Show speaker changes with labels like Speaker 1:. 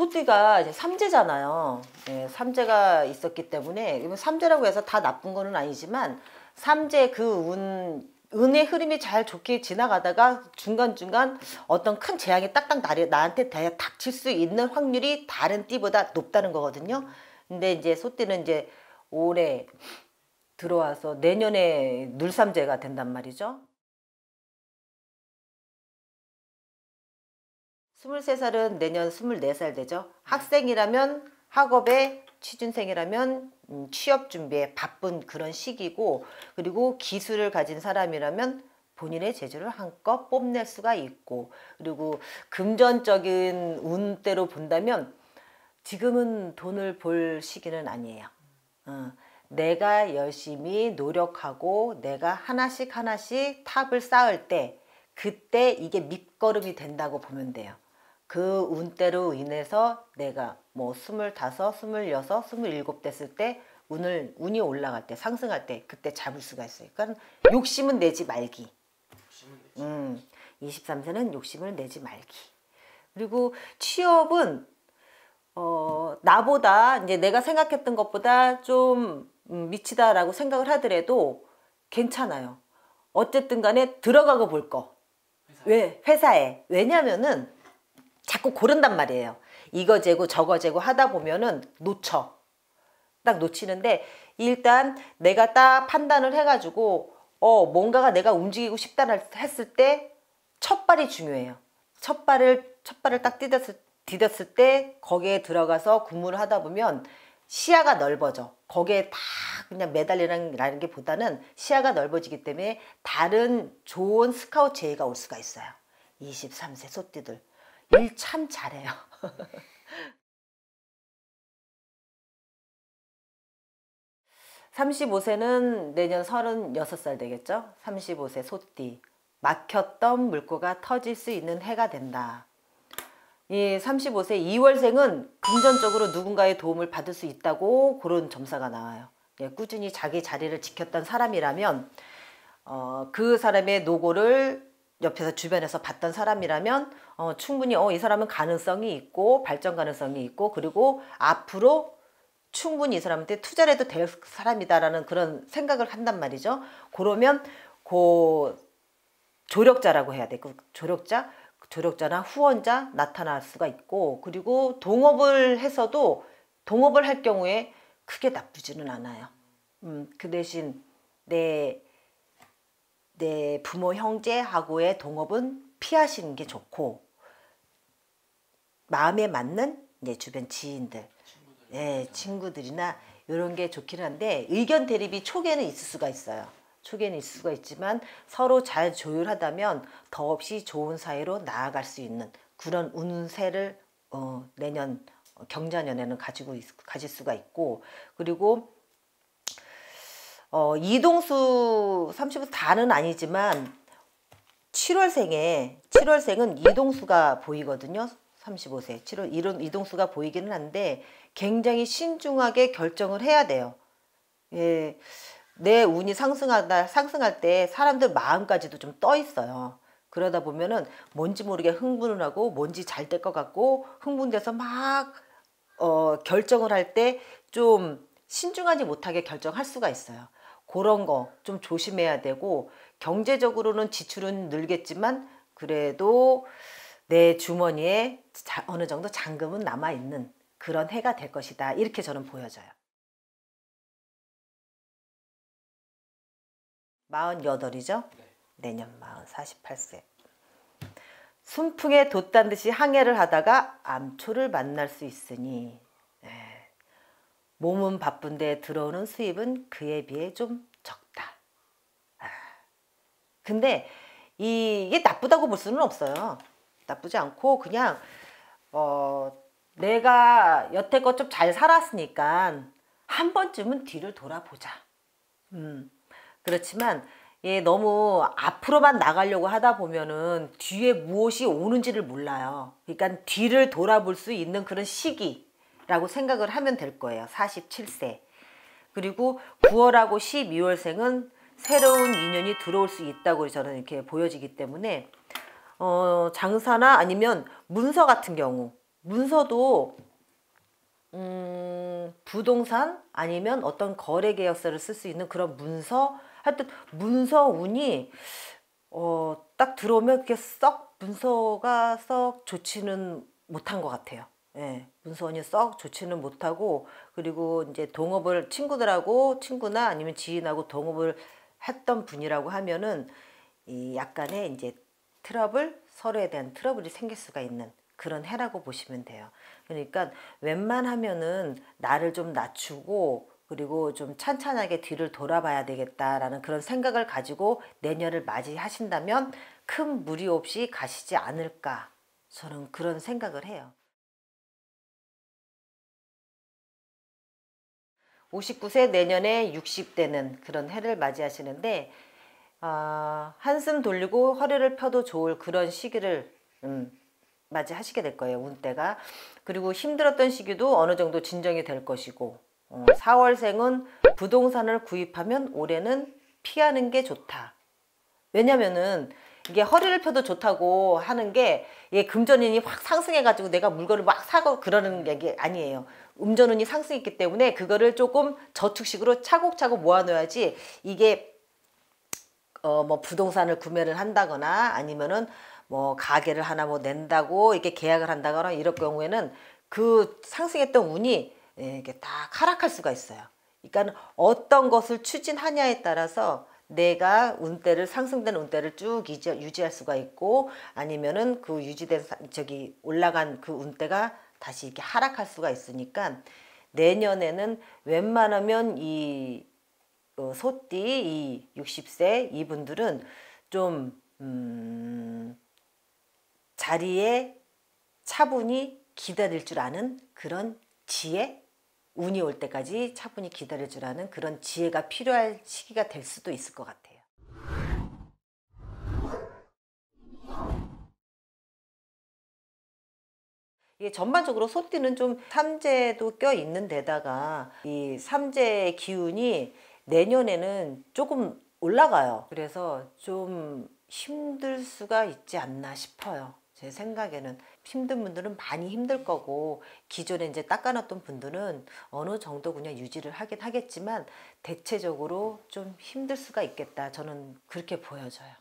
Speaker 1: 소띠가 이제 삼재잖아요. 예, 삼재가 있었기 때문에 삼재라고
Speaker 2: 해서 다 나쁜 거는 아니지만 삼재 그 운, 운의 흐름이 잘 좋게 지나가다가 중간중간 어떤 큰 재앙이 딱딱 나리, 나한테 닥칠 수 있는 확률이 다른 띠보다 높다는 거거든요. 근데 이제 소띠는 이제 올해
Speaker 1: 들어와서 내년에 눌삼재가 된단 말이죠. 23살은 내년 24살 되죠. 학생이라면 학업에 취준생이라면 음, 취업
Speaker 2: 준비에 바쁜 그런 시기고 그리고 기술을 가진 사람이라면 본인의 재주를 한껏 뽐낼 수가 있고 그리고 금전적인 운대로 본다면 지금은 돈을 벌 시기는 아니에요. 어, 내가 열심히 노력하고 내가 하나씩 하나씩 탑을 쌓을 때 그때 이게 밑거름이 된다고 보면 돼요. 그 운대로 인해서 내가 뭐 스물다섯, 스물여섯, 스물일곱 됐을 때 운을 운이 올라갈 때 상승할 때 그때 잡을 수가 있어요. 그러니까 욕심은 내지 말기. 욕심은 내지. 음, 23세는 욕심을 내지 말기. 그리고 취업은 어, 나보다 이제 내가 생각했던 것보다 좀 음, 미치다라고 생각을 하더라도 괜찮아요. 어쨌든 간에 들어가고 볼 거. 회사왜 회사에? 왜냐면은 자꾸 고른단 말이에요. 이거 재고 저거 재고 하다 보면은 놓쳐. 딱 놓치는데 일단 내가 딱 판단을 해가지고 어 뭔가가 내가 움직이고 싶다 했을 때 첫발이 중요해요. 첫발을 첫발을 딱 디뎠을, 디뎠을 때 거기에 들어가서 근무를 하다 보면 시야가 넓어져. 거기에 다 그냥 매달리라는 게 보다는 시야가 넓어지기 때문에 다른 좋은
Speaker 1: 스카우트 제의가 올 수가 있어요. 23세 소띠들 일참 잘해요. 삼십 세는 내년 서른살 되겠죠? 삼십세 소띠.
Speaker 2: 막혔던 물꼬가 터질 수 있는 해가 된다. 이 35세 2월생은 금전적으로 누군가의 도움을 받을 수 있다고 그런 점사가 나와요. 예, 꾸준히 자기 자리를 지켰던 사람이라면 어, 그 사람의 노고를 옆에서 주변에서 봤던 사람이라면 어, 충분히 어, 이 사람은 가능성이 있고 발전 가능성이 있고 그리고 앞으로 충분히 이 사람한테 투자를 해도 될 사람이다라는 그런 생각을 한단 말이죠. 그러면 고 조력자라고 해야 돼. 그 조력자, 그 조력자나 후원자 나타날 수가 있고 그리고 동업을 해서도 동업을 할 경우에 크게 나쁘지는 않아요. 음, 그 대신 내내 부모 형제하고의 동업은 피하시는 게 좋고 마음에 맞는 내 주변 지인들, 친구들. 예, 친구들이나 이런 게 좋긴 한데 의견 대립이 초기에는 있을 수가 있어요. 초기에는 있을 수가 있지만 서로 잘 조율하다면 더없이 좋은 사회로 나아갈 수 있는 그런 운세를 어, 내년 경자년에는 가지고 있, 가질 수가 있고 그리고 어, 이동수 30은 다는 아니지만 7월생에 7월생은 이동수가 보이거든요. 35세 7월 이런 이동수가 보이기는 한데 굉장히 신중하게 결정을 해야 돼요. 예, 내 운이 상승하다 상승할 때 사람들 마음까지도 좀 떠 있어요. 그러다 보면은 뭔지 모르게 흥분을 하고 뭔지 잘 될 것 같고 흥분돼서 막 어, 결정을 할 때 좀 신중하지 못하게 결정할 수가 있어요. 그런 거 좀 조심해야 되고 경제적으로는 지출은 늘겠지만 그래도 내 주머니에 어느 정도 잔금은
Speaker 1: 남아 있는 그런 해가 될 것이다. 이렇게 저는 보여져요. 48이죠? 내년 48세. 순풍에 돛단 듯이 항해를 하다가 암초를
Speaker 2: 만날 수 있으니 몸은 바쁜데 들어오는 수입은 그에 비해 좀 적다. 아, 근데 이게 나쁘다고 볼 수는 없어요. 나쁘지 않고 그냥 어 내가 여태껏 좀 잘 살았으니까 한 번쯤은 뒤를 돌아보자. 음. 그렇지만 예, 너무 앞으로만 나가려고 하다 보면은 뒤에 무엇이 오는지를 몰라요. 그러니까 뒤를 돌아볼 수 있는 그런 시기 라고 생각을 하면 될 거예요. 47세. 그리고 9월하고 12월생은 새로운 인연이 들어올 수 있다고 저는 이렇게 보여지기 때문에 어, 장사나 아니면 문서 같은 경우 문서도 음, 부동산 아니면 어떤 거래 계약서를 쓸 수 있는 그런 문서 하여튼 문서 운이 어, 딱 들어오면 그게 썩 문서가 썩 좋지는 못한 것 같아요. 예, 문서원이 썩 좋지는 못하고 그리고 이제 동업을 친구들하고 친구나 아니면 지인하고 동업을 했던 분이라고 하면은 이 약간의 이제 트러블 서로에 대한 트러블이 생길 수가 있는 그런 해라고 보시면 돼요. 그러니까 웬만하면은 나를 좀 낮추고 그리고 좀 찬찬하게 뒤를 돌아봐야 되겠다라는 그런 생각을 가지고 내년을 맞이하신다면
Speaker 1: 큰 무리 없이 가시지 않을까 저는 그런 생각을 해요. 59세 내년에 60대는 그런 해를 맞이하시는데 어, 한숨 돌리고
Speaker 2: 허리를 펴도 좋을 그런 시기를 음, 맞이하시게 될 거예요. 운때가. 그리고 힘들었던 시기도 어느 정도 진정이 될 것이고 어, 4월생은 부동산을 구입하면 올해는 피하는 게 좋다. 왜냐면은 이게 허리를 펴도 좋다고 하는 게 예, 금전운이 확 상승해가지고 내가 물건을 막 사고 그러는 게 아니에요. 음전운이 상승했기 때문에 그거를 조금 저축식으로 차곡차곡 모아놓아야지 이게 어뭐 부동산을 구매를 한다거나 아니면은 뭐 가게를 하나 뭐 낸다고 이렇게 계약을 한다거나 이럴 경우에는 그 상승했던 운이 예, 이게 다 하락할 수가 있어요. 그러니까 어떤 것을 추진하냐에 따라서 내가 운대를 상승된 운대를 쭉 유지, 유지할 수가 있고 아니면은 그 유지된 저기 올라간 그 운대가 다시 이렇게 하락할 수가 있으니까 내년에는 웬만하면 이 어, 소띠 이 60세 이분들은 좀 음, 자리에 차분히 기다릴 줄 아는 그런 지혜 운이 올 때까지 차분히 기다려주라는 그런
Speaker 1: 지혜가 필요할 시기가 될 수도 있을 것 같아요. 예, 전반적으로 소띠는 좀 삼재도 껴 있는 데다가 이 삼재의 기운이
Speaker 2: 내년에는 조금 올라가요. 그래서 좀 힘들 수가 있지 않나 싶어요. 제 생각에는 힘든 분들은 많이 힘들 거고 기존에 이제 닦아놨던 분들은 어느 정도 그냥 유지를 하긴 하겠지만 대체적으로 좀 힘들 수가 있겠다 저는 그렇게 보여져요.